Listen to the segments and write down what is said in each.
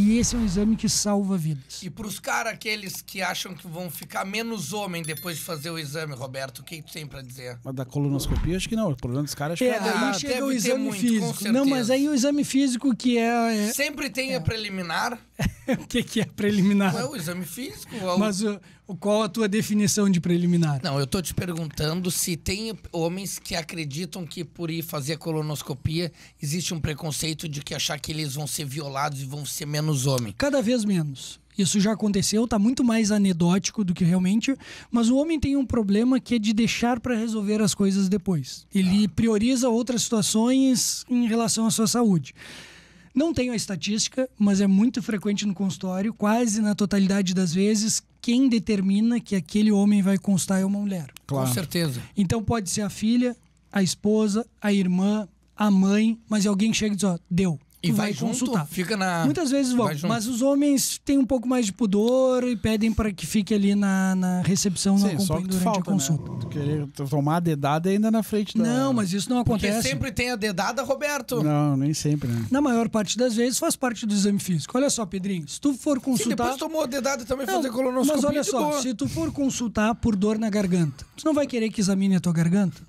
E esse é um exame que salva vidas. E para os caras, aqueles que acham que vão ficar menos homem depois de fazer o exame, Roberto, o que tu tem para dizer? Mas da colonoscopia, acho que não. O problema dos caras é, que é, é ah, chega o exame muito, físico. Não, mas aí o exame físico que é. é Sempre tem é. a preliminar. o que, que é preliminar? É o exame físico. O... Mas qual a tua definição de preliminar? Não, eu estou te perguntando se tem homens que acreditam que por ir fazer a colonoscopia existe um preconceito de que achar que eles vão ser violados e vão ser menos homem. Cada vez menos. Isso já aconteceu, está muito mais anedótico do que realmente, mas o homem tem um problema que é de deixar para resolver as coisas depois. Ele ah. prioriza outras situações em relação à sua saúde. Não tenho a estatística, mas é muito frequente no consultório, quase na totalidade das vezes, quem determina que aquele homem vai constar é uma mulher. Claro. Com certeza. Então pode ser a filha, a esposa, a irmã, a mãe, mas alguém chega e diz: ó, deu. E vai, vai junto, consultar. Fica na. Muitas vezes vão, mas os homens têm um pouco mais de pudor e pedem para que fique ali na, na recepção, Sim, não acompanhe durante falta, a consulta. Né? querer tomar a dedada ainda na frente da. Não, mas isso não acontece. Porque sempre tem a dedada, Roberto. Não, nem sempre, né? Na maior parte das vezes faz parte do exame físico. Olha só, Pedrinho, se tu for consultar. Sim, depois tomou a dedada também não, fazer colonoscopia. Mas olha só, boa. se tu for consultar por dor na garganta, tu não vai querer que examine a tua garganta?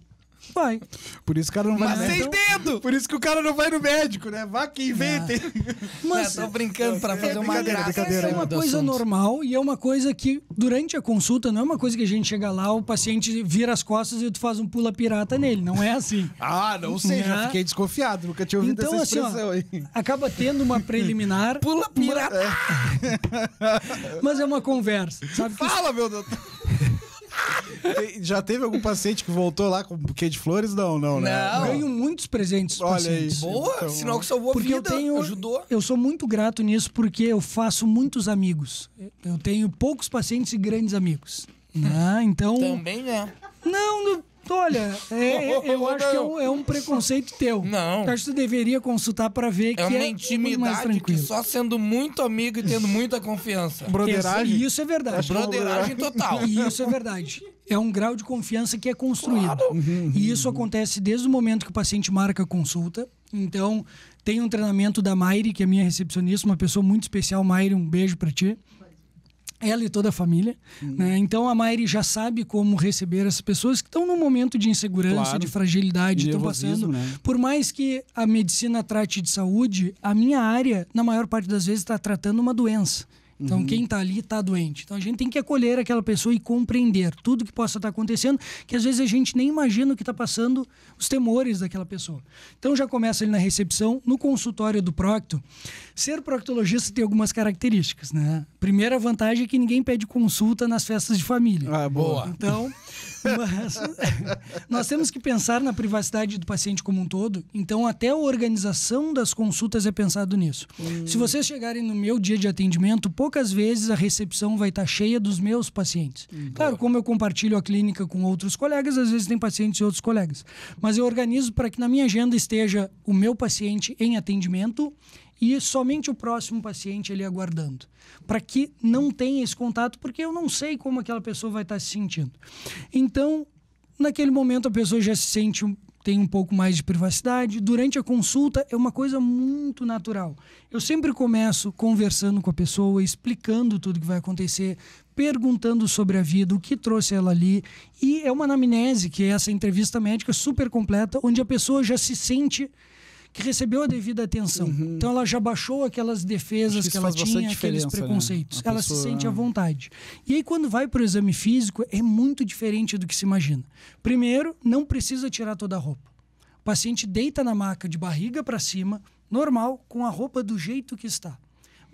Vai. Por isso o cara não Mas vai. Mas sem dedo! Por isso que o cara não vai no médico, né? Vá que inventem. Ah. Mas é, tô brincando para é fazer é, uma graça. É uma coisa assunto. normal e é uma coisa que durante a consulta não é uma coisa que a gente chega lá, o paciente vira as costas e tu faz um pula pirata nele. Não é assim. ah, não sei, é. já né? fiquei desconfiado, nunca tinha ouvido então, essa expressão assim, ó, aí. Acaba tendo uma preliminar. pula pirata. Mas é uma conversa. Sabe Fala, meu doutor. Já teve algum paciente que voltou lá com um buquê de flores? Não, não, né? Não. Ganho muitos presentes dos Olha pacientes. Isso. Boa, então, sinal que salvou porque vida, eu tenho, ajudou. Eu sou muito grato nisso porque eu faço muitos amigos. Eu tenho poucos pacientes e grandes amigos. né então... Também, né? Não, não Olha, é, é eu acho que é um, é um, preconceito teu. Não. Eu acho que tu deveria consultar para ver é que é uma intimidade que só sendo muito amigo e tendo muita confiança. Broderagem. Isso, isso é verdade. É broderagem total. Isso é verdade é um grau de confiança que é construído. Claro. Uhum. uhum e isso uhum. acontece desde o momento que o paciente marca a consulta. Então, tem um treinamento da Maire, que é minha recepcionista, uma pessoa muito especial. Maire, um beijo para ti ela e toda a família. Uhum. Né? Então a Maire já sabe como receber essas pessoas que estão num momento de insegurança, claro. de fragilidade, é estão passando. Né? Por mais que a medicina trate de saúde, a minha área, na maior parte das vezes, está tratando uma doença. Então, uhum. quem está ali está doente. Então, a gente tem que acolher aquela pessoa e compreender tudo que possa estar tá acontecendo, que às vezes a gente nem imagina o que está passando, os temores daquela pessoa. Então, já começa ali na recepção, no consultório do prócto. Ser proctologista tem algumas características, né? Primeira vantagem é que ninguém pede consulta nas festas de família. Ah, boa. Então, mas nós temos que pensar na privacidade do paciente como um todo, então até a organização das consultas é pensado nisso. Hum. Se vocês chegarem no meu dia de atendimento, poucas vezes a recepção vai estar cheia dos meus pacientes. Hum, claro, como eu compartilho a clínica com outros colegas, às vezes tem pacientes e outros colegas. Mas eu organizo para que na minha agenda esteja o meu paciente em atendimento e somente o próximo paciente ali aguardando, para que não tenha esse contato, porque eu não sei como aquela pessoa vai estar se sentindo. Então, naquele momento a pessoa já se sente tem um pouco mais de privacidade. Durante a consulta é uma coisa muito natural. Eu sempre começo conversando com a pessoa, explicando tudo que vai acontecer, perguntando sobre a vida, o que trouxe ela ali. E é uma anamnese, que é essa entrevista médica super completa, onde a pessoa já se sente que recebeu a devida atenção. Uhum. Então ela já baixou aquelas defesas que ela tinha, aqueles né? preconceitos. Né? Ela pessoa... se sente à vontade. E aí quando vai para o exame físico é muito diferente do que se imagina. Primeiro, não precisa tirar toda a roupa. O paciente deita na maca de barriga para cima, normal, com a roupa do jeito que está.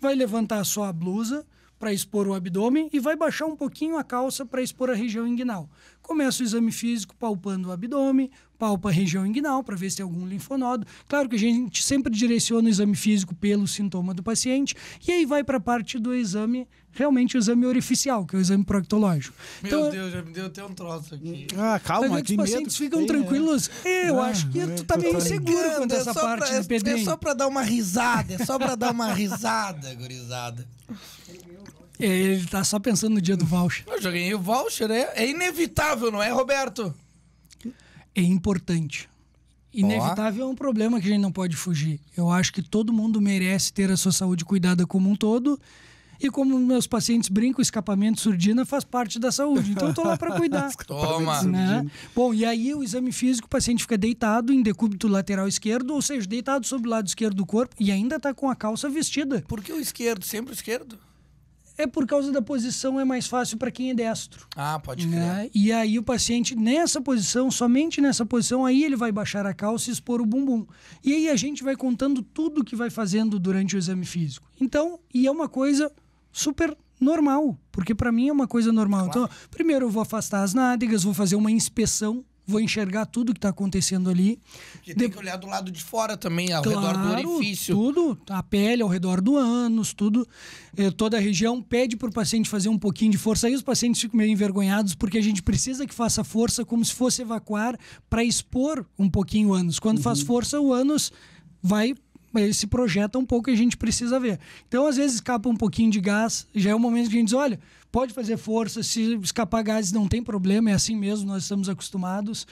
Vai levantar só a blusa, para expor o abdômen e vai baixar um pouquinho a calça para expor a região inguinal. Começa o exame físico palpando o abdômen, palpa a região inguinal para ver se tem algum linfonodo. Claro que a gente sempre direciona o exame físico pelo sintoma do paciente e aí vai para a parte do exame, realmente o exame orificial, que é o exame proctológico. Meu então, Deus, já me deu até um troço aqui. Ah, calma, que Os pacientes ficam né? tranquilos. É. Eu ah, acho que é tu tá meio inseguro quanto é essa parte do PD. É só para dar uma risada, é só para dar uma risada, gurizada. É, ele tá só pensando no dia do voucher. Eu joguei o voucher, é, é inevitável, não é, Roberto? é importante. Inevitável oh. é um problema que a gente não pode fugir. Eu acho que todo mundo merece ter a sua saúde cuidada como um todo. E como meus pacientes brincam, escapamento surdina faz parte da saúde. Então eu tô lá para cuidar. Toma! Né? Bom, e aí o exame físico, o paciente fica deitado em decúbito lateral esquerdo, ou seja, deitado sobre o lado esquerdo do corpo e ainda está com a calça vestida. Por que o esquerdo? Sempre o esquerdo? é por causa da posição, é mais fácil para quem é destro. Ah, pode né? crer. Né? E aí o paciente, nessa posição, somente nessa posição, aí ele vai baixar a calça e expor o bumbum. E aí a gente vai contando tudo que vai fazendo durante o exame físico. Então, e é uma coisa super normal, porque para mim é uma coisa normal. Então, claro. Então, primeiro eu vou afastar as nádegas, vou fazer uma inspeção vou enxergar tudo que está acontecendo ali. Porque de... tem que olhar do lado de fora também, ao claro, redor do orifício. Tudo, a pele ao redor do ânus, tudo. Eh, toda a região pede para o paciente fazer um pouquinho de força. Aí os pacientes ficam meio envergonhados, porque a gente precisa que faça força como se fosse evacuar para expor um pouquinho o ânus. Quando uhum. faz força, o ânus vai ele eh, se projeta um pouco e a gente precisa ver. Então, às vezes, escapa um pouquinho de gás, já é o momento que a gente diz, olha, pode fazer força, se escapar gases não tem problema, é assim mesmo, nós estamos acostumados.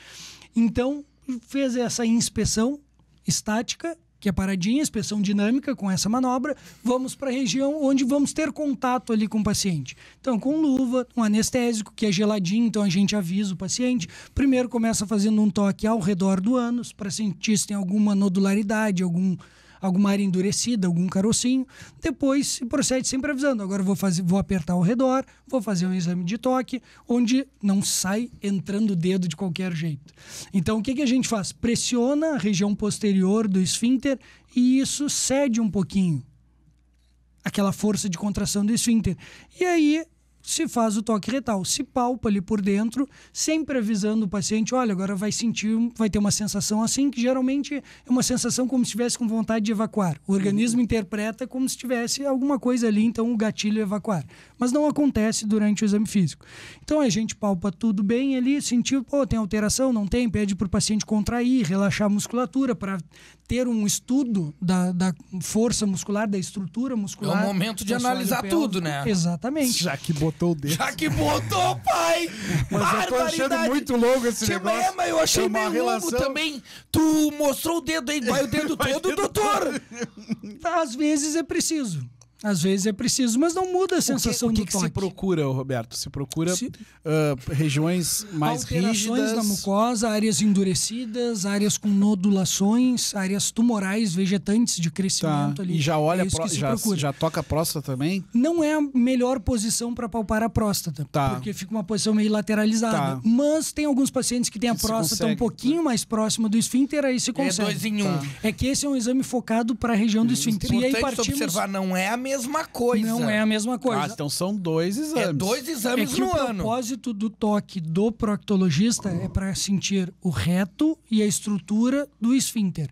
Então, fez essa inspeção estática, que é paradinha, inspeção dinâmica com essa manobra, vamos para a região onde vamos ter contato ali com o paciente. Então, com luva, um anestésico que é geladinho, então a gente avisa o paciente. Primeiro começa fazendo um toque ao redor do ânus para sentir se tem alguma nodularidade, algum alguma área endurecida, algum carocinho. Depois se procede sempre avisando. Agora vou, fazer, vou apertar ao redor, vou fazer um exame de toque, onde não sai entrando o dedo de qualquer jeito. Então o que, que a gente faz? Pressiona a região posterior do esfíncter e isso cede um pouquinho aquela força de contração do esfíncter. E aí se faz o toque retal, se palpa ali por dentro, sempre avisando o paciente, olha, agora vai sentir, vai ter uma sensação assim, que geralmente é uma sensação como se estivesse com vontade de evacuar. O organismo uhum. interpreta como se tivesse alguma coisa ali, então o gatilho é evacuar. Mas não acontece durante o exame físico. Então a gente palpa tudo bem ali, sentiu, pô, tem alteração, não tem, pede para o paciente contrair, relaxar a musculatura para ter um estudo da, da, força muscular, da estrutura muscular. É o momento de analisar tudo, né? Exatamente. Já que botou botou o dedo. Já que botou, pai! Mas eu tô achando muito longo esse Chama, negócio. É, mas eu achei é meio relação... longo também. Tu mostrou o dedo aí, vai o dedo todo, doutor! Às vezes é preciso. Às vezes é preciso, mas não muda a sensação o que, o que do que toque. se procura, Roberto? Se procura se... Uh, regiões mais Alterações rígidas? da mucosa, áreas endurecidas, áreas com nodulações, áreas tumorais, vegetantes de crescimento tá. ali. E já olha, é pro... já, já toca a próstata também? Não é a melhor posição para palpar a próstata, tá. porque fica uma posição meio lateralizada. Tá. Mas tem alguns pacientes que têm a próstata um pouquinho né? mais próxima do esfíncter, aí se consegue. É dois em um. É que esse é um exame focado para a região do hum, esfíncter. Importante e aí partimos... observar, não é a mesma mesma coisa. Não é a mesma coisa. Ah, então são dois é exames. É dois exames é no o ano. O propósito do toque do proctologista é para sentir o reto e a estrutura do esfíncter.